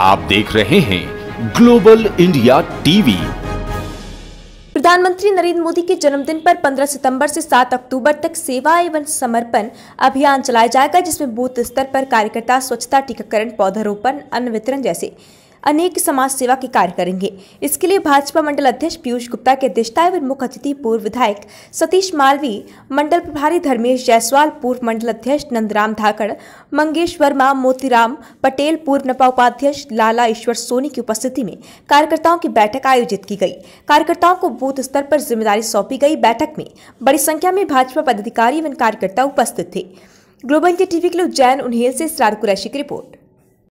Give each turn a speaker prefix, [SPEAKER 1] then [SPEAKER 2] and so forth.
[SPEAKER 1] आप देख रहे हैं ग्लोबल इंडिया टीवी
[SPEAKER 2] प्रधानमंत्री नरेंद्र मोदी के जन्मदिन पर 15 सितंबर से 7 अक्टूबर तक सेवा एवं समर्पण अभियान चलाया जाएगा जिसमें बूथ स्तर पर कार्यकर्ता स्वच्छता टीकाकरण पौधारोपण अन्न वितरण जैसे अनेक समाज सेवा के कार्य करेंगे इसके लिए भाजपा मंडल अध्यक्ष पीयूष गुप्ता की अध्यक्षता एवं मुख्य अतिथि पूर्व विधायक सतीश मालवी मंडल प्रभारी धर्मेश जायसवाल पूर्व मंडल अध्यक्ष नंदराम धाकड़ मंगेश वर्मा मोतीराम पटेल पूर्व नपा उपाध्यक्ष लाला ईश्वर सोनी की उपस्थिति में कार्यकर्ताओं की बैठक आयोजित की गई कार्यकर्ताओं को बूथ स्तर पर जिम्मेदारी सौंपी गई बैठक में बड़ी संख्या में भाजपा पदाधिकारी एवं कार्यकर्ता उपस्थित थे ग्लोबल इंडिया टीवी के लिए उज्जैन उन्हेल से इसरार कुरैशी की रिपोर्ट